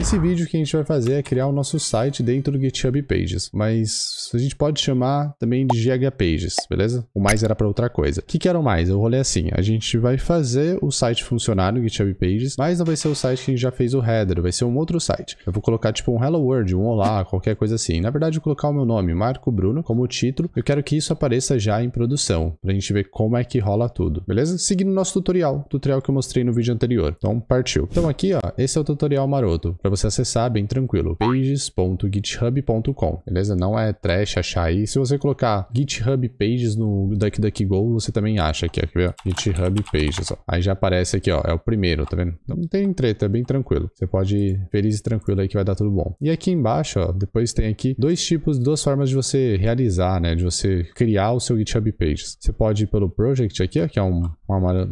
Nesse vídeo que a gente vai fazer é criar o nosso site dentro do GitHub Pages, mas a gente pode chamar também de GH Pages, beleza? O mais era para outra coisa. O que, que era o mais? Eu rolei é assim, a gente vai fazer o site funcionar no GitHub Pages, mas não vai ser o site que a gente já fez o header, vai ser um outro site. Eu vou colocar tipo um Hello World, um Olá, qualquer coisa assim. Na verdade, eu vou colocar o meu nome, Marco Bruno, como título. Eu quero que isso apareça já em produção, pra gente ver como é que rola tudo, beleza? Seguindo o nosso tutorial, tutorial que eu mostrei no vídeo anterior. Então, partiu. Então aqui, ó, esse é o tutorial maroto, pra para você acessar bem tranquilo, pages.github.com, beleza? Não é trash achar aí. Se você colocar GitHub Pages no DuckDuckGo, você também acha aqui, ó, GitHub Pages, ó. Aí já aparece aqui, ó, é o primeiro, tá vendo? Então, não tem treta, é bem tranquilo. Você pode ir feliz e tranquilo aí que vai dar tudo bom. E aqui embaixo, ó, depois tem aqui dois tipos, duas formas de você realizar, né? De você criar o seu GitHub Pages. Você pode ir pelo Project aqui, ó, que é um, uma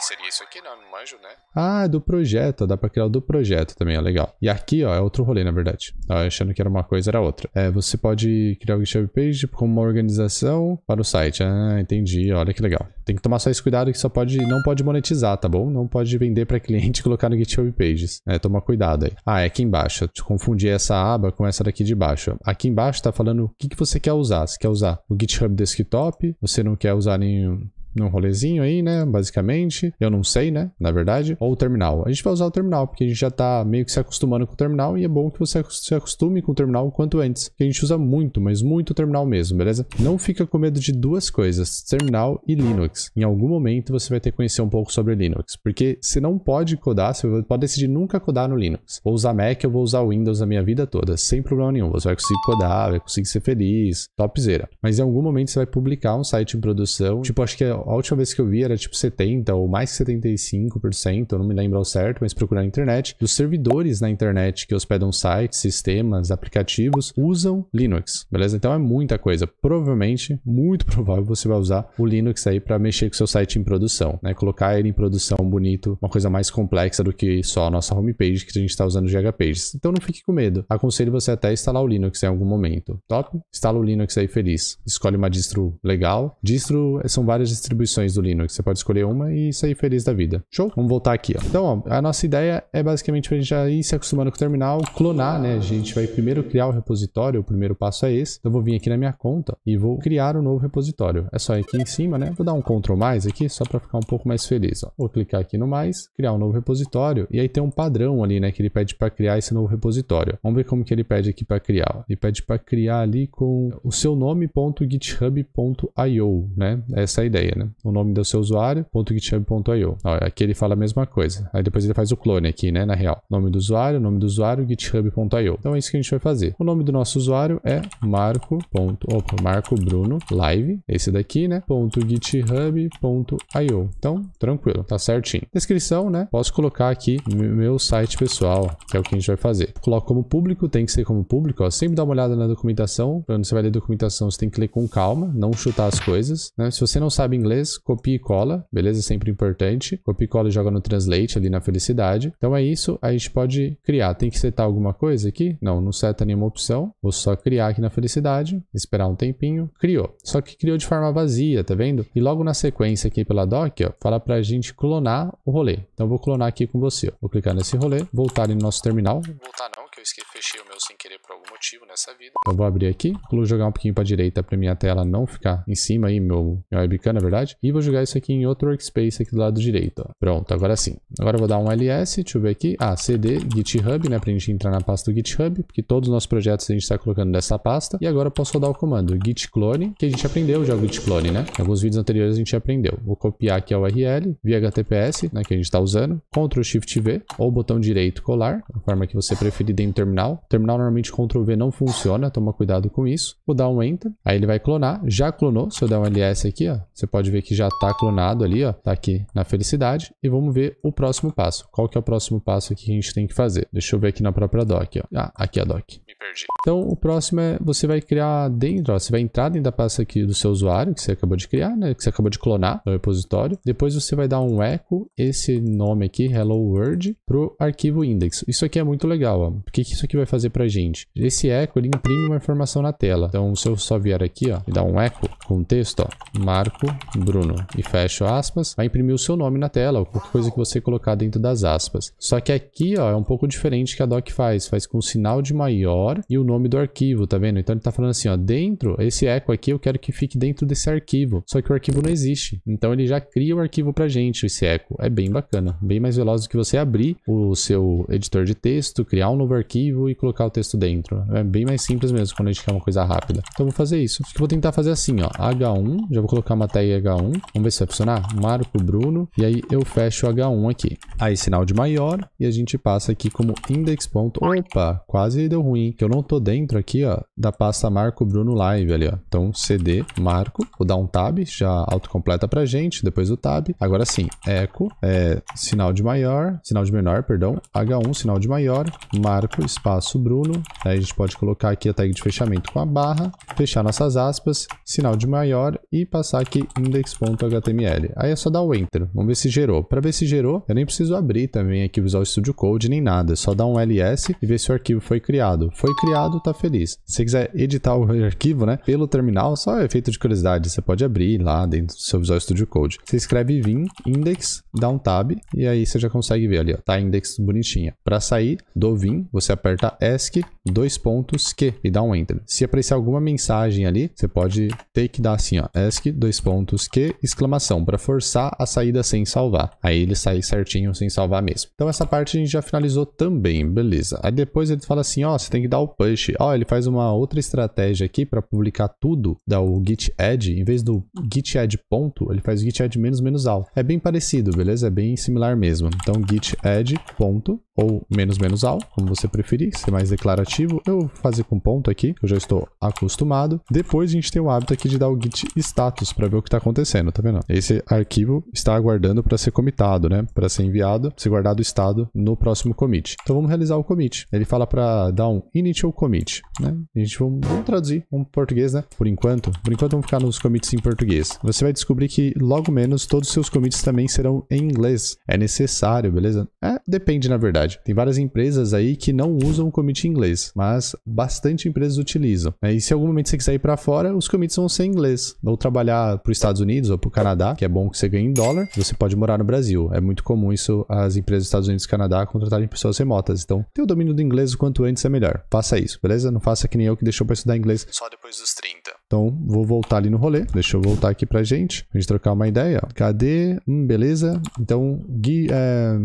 que seria isso aqui? Não, né? não manjo, né? Ah, é do projeto. Dá pra criar o do projeto também, é legal. E aqui, ó, é outro rolê, na verdade. Tava achando que era uma coisa, era outra. É, você pode criar o GitHub Page como uma organização para o site. Ah, entendi. Olha que legal. Tem que tomar só esse cuidado que só pode, não pode monetizar, tá bom? Não pode vender para cliente e colocar no GitHub Pages. É, toma cuidado aí. Ah, é aqui embaixo. Eu confundi essa aba com essa daqui de baixo. Aqui embaixo tá falando o que, que você quer usar. Você quer usar o GitHub Desktop? Você não quer usar nenhum num rolezinho aí, né? Basicamente. Eu não sei, né? Na verdade. Ou o terminal. A gente vai usar o terminal, porque a gente já tá meio que se acostumando com o terminal e é bom que você se acostume com o terminal o quanto antes. Que a gente usa muito, mas muito o terminal mesmo, beleza? Não fica com medo de duas coisas, terminal e Linux. Em algum momento você vai ter que conhecer um pouco sobre Linux, porque você não pode codar, você pode decidir nunca codar no Linux. Vou usar Mac, eu vou usar Windows a minha vida toda, sem problema nenhum. Você vai conseguir codar, vai conseguir ser feliz, topzera. Mas em algum momento você vai publicar um site em produção, tipo, acho que é a última vez que eu vi era tipo 70% ou mais que 75%, eu não me lembro ao certo, mas procurar na internet, os servidores na internet que hospedam sites, sistemas, aplicativos, usam Linux, beleza? Então é muita coisa. Provavelmente, muito provável, você vai usar o Linux aí para mexer com seu site em produção, né? Colocar ele em produção bonito, uma coisa mais complexa do que só a nossa homepage que a gente está usando de HPages. Então não fique com medo. Aconselho você até a instalar o Linux em algum momento. Top? Instala o Linux aí feliz. Escolhe uma distro legal. Distro são várias distro distribuições do Linux. Você pode escolher uma e sair feliz da vida. Show? Vamos voltar aqui, ó. Então, ó, a nossa ideia é basicamente a gente já ir se acostumando com o terminal, clonar, né? A gente vai primeiro criar o repositório, o primeiro passo é esse. Então, eu vou vir aqui na minha conta e vou criar o um novo repositório. É só ir aqui em cima, né? Vou dar um Ctrl mais aqui, só para ficar um pouco mais feliz, ó. Vou clicar aqui no mais, criar um novo repositório. E aí tem um padrão ali, né? Que ele pede para criar esse novo repositório. Vamos ver como que ele pede aqui para criar. Ó. Ele pede para criar ali com o seu nome.github.io, né? Essa é a ideia, né? né? O nome do seu usuário, .github.io. Aqui ele fala a mesma coisa. Aí depois ele faz o clone aqui, né? Na real. Nome do usuário, nome do usuário, github.io. Então é isso que a gente vai fazer. O nome do nosso usuário é marco. Opa, marco Bruno live. Esse daqui, né? .github.io. Então, tranquilo. Tá certinho. Descrição, né? Posso colocar aqui meu site pessoal, que é o que a gente vai fazer. Coloco como público, tem que ser como público, ó. Sempre dá uma olhada na documentação. Quando você vai ler documentação, você tem que ler com calma, não chutar as coisas, né? Se você não sabe inglês, inglês, copia e cola, beleza? Sempre importante. Copia e cola e joga no translate ali na felicidade. Então é isso, a gente pode criar. Tem que setar alguma coisa aqui? Não, não seta nenhuma opção. Vou só criar aqui na felicidade, esperar um tempinho. Criou. Só que criou de forma vazia, tá vendo? E logo na sequência aqui pela doc, ó, fala pra gente clonar o rolê. Então vou clonar aqui com você, ó. Vou clicar nesse rolê, voltar ali no nosso terminal. Voltar não, que eu esqueci fechei o meu sem querer por algum motivo nessa vida. Eu vou abrir aqui, vou jogar um pouquinho para direita para minha tela não ficar em cima aí, meu, meu webcam, na verdade. E vou jogar isso aqui em outro workspace aqui do lado direito. Ó. Pronto, agora sim. Agora eu vou dar um LS, deixa eu ver aqui. Ah, CD, GitHub, né, para a gente entrar na pasta do GitHub, porque todos os nossos projetos a gente está colocando nessa pasta. E agora eu posso rodar o comando git clone, que a gente aprendeu já o git clone, né? Em alguns vídeos anteriores a gente aprendeu. Vou copiar aqui a URL via HTTPS, né, que a gente está usando, Ctrl Shift V, ou botão direito colar, a forma que você preferir dentro do terminal terminal. terminal normalmente Ctrl V não funciona, toma cuidado com isso. Vou dar um Enter, aí ele vai clonar. Já clonou, se eu der um LS aqui, ó, você pode ver que já está clonado ali, ó, tá aqui na felicidade. E vamos ver o próximo passo. Qual que é o próximo passo aqui que a gente tem que fazer? Deixa eu ver aqui na própria doc, ó. Ah, aqui é a doc perdi. Então, o próximo é você vai criar dentro, ó, você vai entrar dentro da pasta aqui do seu usuário, que você acabou de criar, né, que você acabou de clonar no repositório. Depois você vai dar um echo, esse nome aqui, hello world, pro arquivo index. Isso aqui é muito legal, ó. O que, que isso aqui vai fazer pra gente? Esse echo, ele imprime uma informação na tela. Então, se eu só vier aqui, ó, e dar um echo com um texto, ó, Marco Bruno, e fecho aspas, vai imprimir o seu nome na tela, ou qualquer coisa que você colocar dentro das aspas. Só que aqui, ó, é um pouco diferente que a doc faz. Faz com sinal de maior e o nome do arquivo, tá vendo? Então ele tá falando assim, ó, dentro, esse echo aqui eu quero que fique dentro desse arquivo, só que o arquivo não existe. Então ele já cria o arquivo pra gente, esse echo. É bem bacana, bem mais veloz do que você abrir o seu editor de texto, criar um novo arquivo e colocar o texto dentro. É bem mais simples mesmo quando a gente quer uma coisa rápida. Então vou fazer isso. Acho que vou tentar fazer assim, ó, H1, já vou colocar uma tag H1, vamos ver se vai funcionar. Marco Bruno, e aí eu fecho H1 aqui. Aí sinal de maior, e a gente passa aqui como index. Opa, quase deu ruim que eu não tô dentro aqui, ó, da pasta Marco Bruno Live ali, ó. Então, CD Marco, vou dar um tab, já autocompleta pra gente, depois o tab. Agora sim, eco, é, sinal de maior, sinal de menor, perdão, H1, sinal de maior, Marco, espaço Bruno. Aí a gente pode colocar aqui a tag de fechamento com a barra, fechar nossas aspas, sinal de maior e passar aqui index.html. Aí é só dar o enter. Vamos ver se gerou. Para ver se gerou, eu nem preciso abrir também aqui o Visual Studio Code nem nada. É só dar um ls e ver se o arquivo foi criado. Foi foi criado, tá feliz. Se você quiser editar o arquivo, né, pelo terminal, só é efeito de curiosidade, você pode abrir lá dentro do seu Visual Studio Code. Você escreve vim index, dá um tab e aí você já consegue ver ali, ó, tá index bonitinha. Para sair do vim, você aperta ESC, dois pontos, Q e dá um enter. Se aparecer alguma mensagem ali, você pode ter que dar assim, ó, ESC, dois pontos, Q, exclamação, para forçar a saída sem salvar. Aí ele sai certinho sem salvar mesmo. Então essa parte a gente já finalizou também, beleza. Aí depois ele fala assim, ó, você tem que dar o push. Ó, oh, ele faz uma outra estratégia aqui para publicar tudo, da o git add, em vez do git add ponto, ele faz o git add menos menos al. É bem parecido, beleza? É bem similar mesmo. Então git add ponto ou menos menos al, como você preferir, ser mais declarativo. Eu vou fazer com ponto aqui, que eu já estou acostumado. Depois a gente tem o hábito aqui de dar o git status para ver o que está acontecendo, tá vendo? Esse arquivo está aguardando para ser comitado, né? Para ser enviado, ser guardado o estado no próximo commit. Então vamos realizar o commit. Ele fala para dar um initial commit, né? A gente vai vamos traduzir um português, né? Por enquanto, por enquanto vamos ficar nos commits em português. Você vai descobrir que logo menos todos os seus commits também serão em inglês. É necessário, beleza? É, depende na verdade verdade. Tem várias empresas aí que não usam o commit em inglês, mas bastante empresas utilizam. É, e se algum momento você quiser ir para fora, os commits vão ser em inglês. Ou trabalhar para os Estados Unidos ou para o Canadá, que é bom que você ganhe em dólar, você pode morar no Brasil. É muito comum isso as empresas dos Estados Unidos e Canadá contratarem pessoas remotas. Então, ter o domínio do inglês o quanto antes é melhor. Faça isso, beleza? Não faça que nem eu que deixou para estudar inglês só depois dos 30. Então, vou voltar ali no rolê. Deixa eu voltar aqui pra gente. Pra gente trocar uma ideia. Cadê? Hum, beleza. Então, gui, é,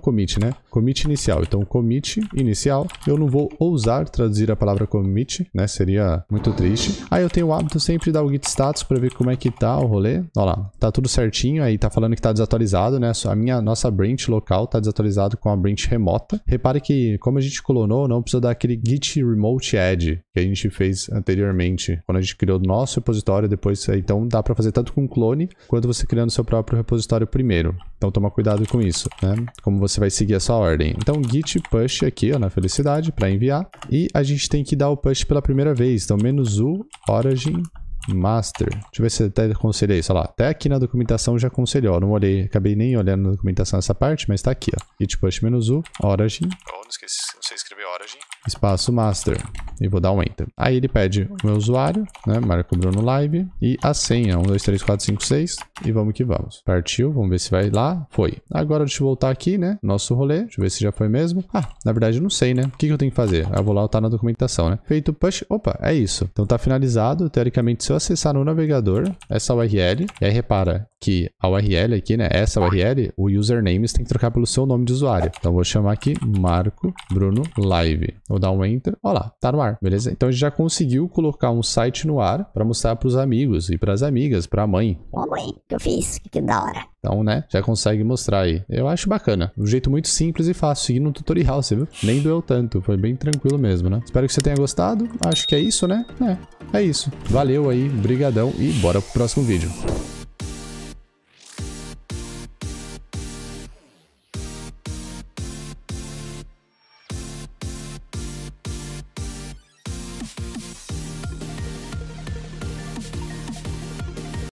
commit, né? Commit inicial. Então, commit inicial. Eu não vou ousar traduzir a palavra commit, né? Seria muito triste. Aí eu tenho o hábito sempre de dar o git status pra ver como é que tá o rolê. Olha lá, tá tudo certinho. Aí tá falando que tá desatualizado, né? A minha, nossa branch local tá desatualizado com a branch remota. Repare que, como a gente colonou, não precisa dar aquele git remote add que a gente fez anteriormente. Quando a gente criou o nosso repositório, depois então dá para fazer tanto com clone quanto você criando seu próprio repositório primeiro. Então toma cuidado com isso, né? Como você vai seguir essa ordem. Então git push aqui, ó, na felicidade para enviar e a gente tem que dar o push pela primeira vez. Então menos "-u", origin Master. Deixa eu ver se até aconselhei, Olha, lá. Até aqui na documentação já aconselhou, Não olhei, acabei nem olhando na documentação essa parte, mas tá aqui, ó. Git push -u, origin. Oh, não, esqueci, não sei escrever origin. Espaço master. E vou dar um enter. Aí ele pede o meu usuário, né? Marco Bruno Live. E a senha. 1, 2, 3, 4, 5, 6. E vamos que vamos. Partiu, vamos ver se vai lá. Foi. Agora deixa eu voltar aqui, né? Nosso rolê. Deixa eu ver se já foi mesmo. Ah, na verdade eu não sei, né? O que, que eu tenho que fazer? Ah, eu vou lá, tá na documentação, né? Feito push. Opa, é isso. Então tá finalizado. Teoricamente, se eu acessar no navegador essa URL. E aí repara, que a URL aqui, né? Essa URL, o username você tem que trocar pelo seu nome de usuário. Então, vou chamar aqui Marco Bruno Live. Vou dar um Enter. Olha lá, tá no ar, beleza? Então, a gente já conseguiu colocar um site no ar para mostrar para os amigos e para as amigas, para a mãe. Ó, oh, mãe, que eu fiz, que, que da hora. Então, né, já consegue mostrar aí. Eu acho bacana. Um jeito muito simples e fácil, seguindo um tutorial, você viu? Nem doeu tanto, foi bem tranquilo mesmo, né? Espero que você tenha gostado. Acho que é isso, né? É, é isso. Valeu aí, brigadão e bora pro próximo vídeo.